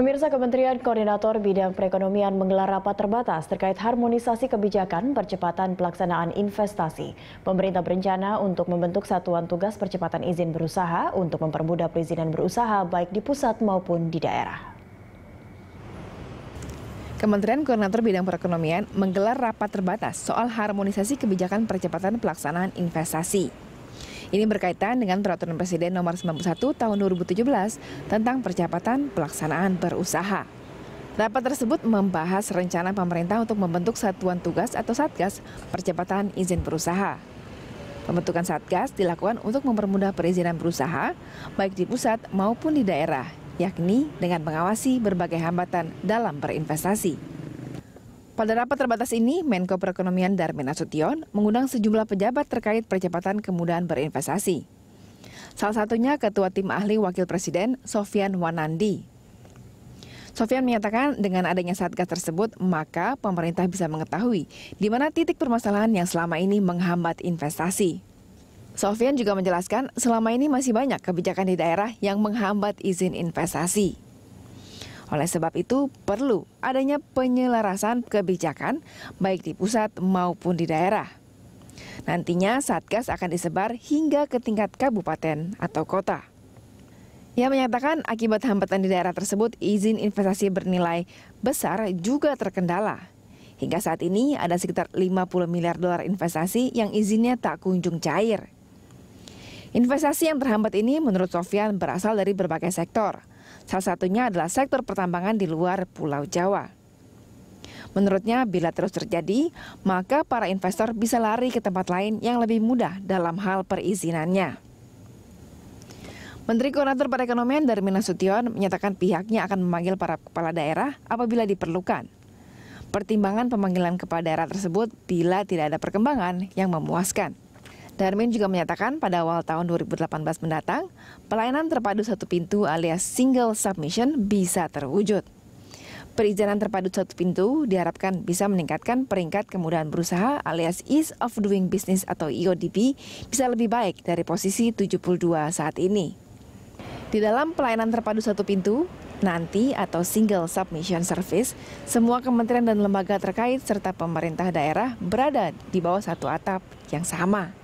Pemirsa Kementerian Koordinator Bidang Perekonomian menggelar rapat terbatas terkait harmonisasi kebijakan percepatan pelaksanaan investasi. Pemerintah berencana untuk membentuk satuan tugas percepatan izin berusaha untuk mempermudah perizinan berusaha baik di pusat maupun di daerah. Kementerian Koordinator Bidang Perekonomian menggelar rapat terbatas soal harmonisasi kebijakan percepatan pelaksanaan investasi. Ini berkaitan dengan peraturan Presiden nomor 91 tahun 2017 tentang percepatan pelaksanaan berusaha. Rapat tersebut membahas rencana pemerintah untuk membentuk satuan tugas atau satgas percepatan izin berusaha. Pembentukan satgas dilakukan untuk mempermudah perizinan berusaha, baik di pusat maupun di daerah, yakni dengan mengawasi berbagai hambatan dalam berinvestasi. Pada rapat terbatas ini, Menko Perekonomian Darmin Nasution mengundang sejumlah pejabat terkait percepatan kemudahan berinvestasi. Salah satunya Ketua Tim Ahli Wakil Presiden Sofian Wanandi. Sofian menyatakan dengan adanya satgas tersebut, maka pemerintah bisa mengetahui di mana titik permasalahan yang selama ini menghambat investasi. Sofian juga menjelaskan, selama ini masih banyak kebijakan di daerah yang menghambat izin investasi. Oleh sebab itu, perlu adanya penyelarasan kebijakan baik di pusat maupun di daerah. Nantinya Satgas akan disebar hingga ke tingkat kabupaten atau kota. Ia menyatakan akibat hambatan di daerah tersebut izin investasi bernilai besar juga terkendala. Hingga saat ini ada sekitar 50 miliar dolar investasi yang izinnya tak kunjung cair. Investasi yang terhambat ini menurut Sofian berasal dari berbagai sektor – Salah satunya adalah sektor pertambangan di luar Pulau Jawa. Menurutnya, bila terus terjadi, maka para investor bisa lari ke tempat lain yang lebih mudah dalam hal perizinannya. Menteri Koordinator Perekonomian Darmin Nasution menyatakan pihaknya akan memanggil para kepala daerah apabila diperlukan. Pertimbangan pemanggilan kepala daerah tersebut bila tidak ada perkembangan yang memuaskan. Darmin juga menyatakan pada awal tahun 2018 mendatang, pelayanan terpadu satu pintu alias single submission bisa terwujud. Perizinan terpadu satu pintu diharapkan bisa meningkatkan peringkat kemudahan berusaha alias Ease of Doing Business atau EODB bisa lebih baik dari posisi 72 saat ini. Di dalam pelayanan terpadu satu pintu, nanti atau single submission service, semua kementerian dan lembaga terkait serta pemerintah daerah berada di bawah satu atap yang sama.